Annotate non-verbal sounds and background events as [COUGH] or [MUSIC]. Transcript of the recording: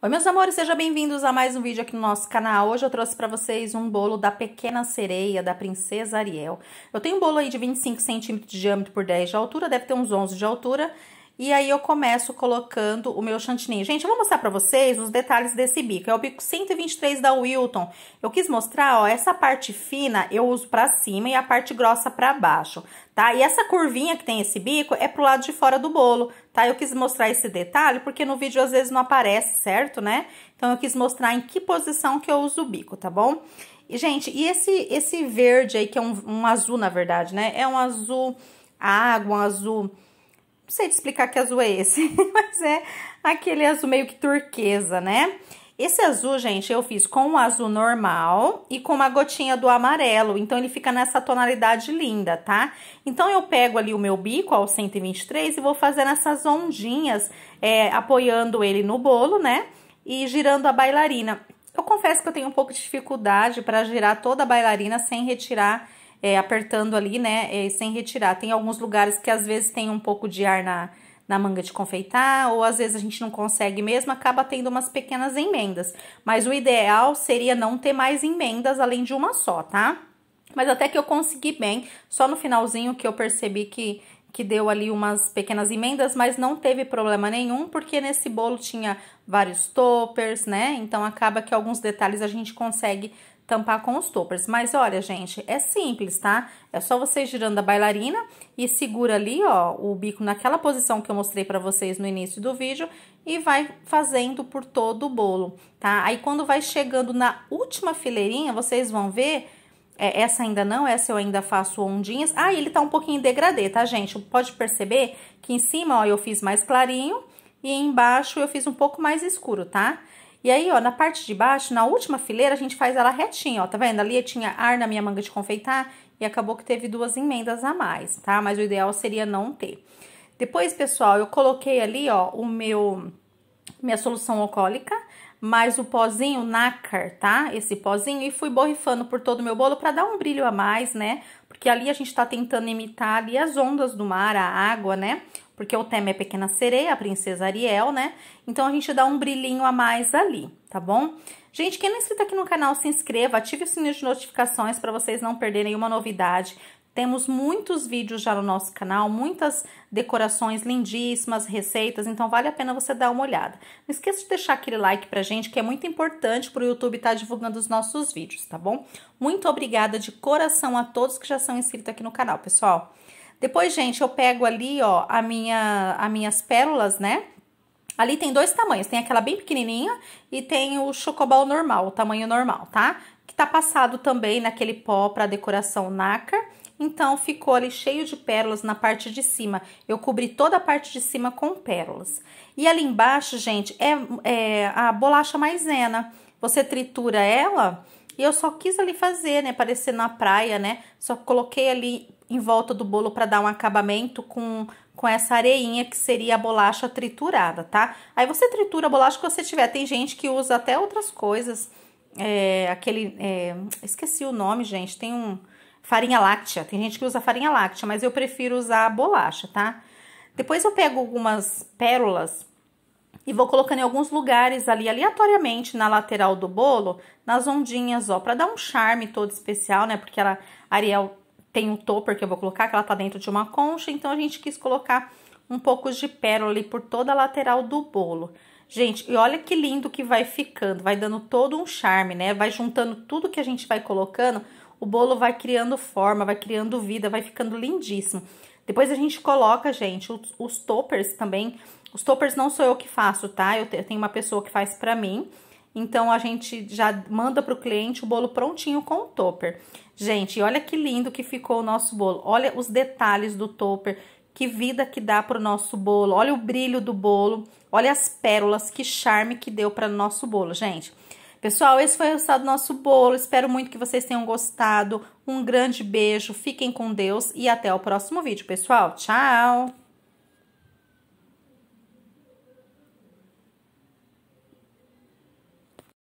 Oi, meus amores, sejam bem-vindos a mais um vídeo aqui no nosso canal. Hoje eu trouxe para vocês um bolo da Pequena Sereia, da Princesa Ariel. Eu tenho um bolo aí de 25 centímetros de diâmetro por 10 de altura, deve ter uns 11 de altura. E aí eu começo colocando o meu chantininho. Gente, eu vou mostrar pra vocês os detalhes desse bico. É o bico 123 da Wilton. Eu quis mostrar, ó, essa parte fina eu uso pra cima e a parte grossa pra baixo, tá? E essa curvinha que tem esse bico é pro lado de fora do bolo, tá? Eu quis mostrar esse detalhe porque no vídeo às vezes não aparece, certo, né? Então eu quis mostrar em que posição que eu uso o bico, tá bom? E, gente, e esse, esse verde aí, que é um, um azul, na verdade, né? É um azul água, um azul não sei te explicar que azul é esse, [LAUGHS] mas é aquele azul meio que turquesa, né? Esse azul, gente, eu fiz com o azul normal e com uma gotinha do amarelo. Então, ele fica nessa tonalidade linda, tá? Então, eu pego ali o meu bico, ao 123, e vou fazer essas ondinhas, é, apoiando ele no bolo, né? E girando a bailarina. Eu confesso que eu tenho um pouco de dificuldade para girar toda a bailarina sem retirar é, apertando ali, né, é, sem retirar. Tem alguns lugares que às vezes tem um pouco de ar na, na manga de confeitar, ou às vezes a gente não consegue mesmo, acaba tendo umas pequenas emendas. Mas o ideal seria não ter mais emendas além de uma só, tá? Mas até que eu consegui bem, só no finalzinho que eu percebi que, que deu ali umas pequenas emendas, mas não teve problema nenhum, porque nesse bolo tinha vários toppers, né? Então acaba que alguns detalhes a gente consegue tampar com os toppers. Mas olha, gente, é simples, tá? É só você girando a bailarina e segura ali, ó, o bico naquela posição que eu mostrei pra vocês no início do vídeo e vai fazendo por todo o bolo, tá? Aí, quando vai chegando na última fileirinha, vocês vão ver... É, essa ainda não, essa eu ainda faço ondinhas. Ah, ele tá um pouquinho degradê, tá, gente? Pode perceber que em cima, ó, eu fiz mais clarinho e embaixo eu fiz um pouco mais escuro, tá? Tá? E aí, ó, na parte de baixo, na última fileira, a gente faz ela retinha, ó, tá vendo? Ali tinha ar na minha manga de confeitar e acabou que teve duas emendas a mais, tá? Mas o ideal seria não ter. Depois, pessoal, eu coloquei ali, ó, o meu, minha solução alcoólica, mais o pozinho nácar, tá? Esse pozinho, e fui borrifando por todo o meu bolo para dar um brilho a mais, né? Porque ali a gente tá tentando imitar ali as ondas do mar, a água, né? porque o tema é Pequena Sereia, a Princesa Ariel, né? Então, a gente dá um brilhinho a mais ali, tá bom? Gente, quem não é inscrito aqui no canal, se inscreva, ative o sininho de notificações para vocês não perderem nenhuma novidade. Temos muitos vídeos já no nosso canal, muitas decorações lindíssimas, receitas, então vale a pena você dar uma olhada. Não esqueça de deixar aquele like pra gente, que é muito importante pro YouTube estar tá divulgando os nossos vídeos, tá bom? Muito obrigada de coração a todos que já são inscritos aqui no canal, pessoal. Depois, gente, eu pego ali, ó, a minha, as minhas pérolas, né? Ali tem dois tamanhos, tem aquela bem pequenininha e tem o chocobal normal, o tamanho normal, tá? Que tá passado também naquele pó para decoração nácar. Então, ficou ali cheio de pérolas na parte de cima. Eu cobri toda a parte de cima com pérolas. E ali embaixo, gente, é, é a bolacha maisena. Você tritura ela e eu só quis ali fazer, né? Parecer na praia, né? Só coloquei ali em volta do bolo para dar um acabamento com, com essa areinha que seria a bolacha triturada, tá? Aí você tritura a bolacha que você tiver. Tem gente que usa até outras coisas. É, aquele. É, esqueci o nome, gente. Tem um. Farinha láctea. Tem gente que usa farinha láctea, mas eu prefiro usar a bolacha, tá? Depois eu pego algumas pérolas e vou colocando em alguns lugares ali, aleatoriamente, na lateral do bolo, nas ondinhas, ó, para dar um charme todo especial, né? Porque ela, Ariel tem um topper que eu vou colocar, que ela tá dentro de uma concha, então a gente quis colocar um pouco de pérola ali por toda a lateral do bolo. Gente, e olha que lindo que vai ficando, vai dando todo um charme, né? Vai juntando tudo que a gente vai colocando, o bolo vai criando forma, vai criando vida, vai ficando lindíssimo. Depois a gente coloca, gente, os, os toppers também. Os toppers não sou eu que faço, tá? Eu tenho uma pessoa que faz pra mim. Então a gente já manda para o cliente o bolo prontinho com o topper. Gente, olha que lindo que ficou o nosso bolo. Olha os detalhes do topper, que vida que dá para o nosso bolo. Olha o brilho do bolo, olha as pérolas, que charme que deu para o nosso bolo, gente. Pessoal, esse foi o resultado do nosso bolo. Espero muito que vocês tenham gostado. Um grande beijo, fiquem com Deus e até o próximo vídeo, pessoal. Tchau!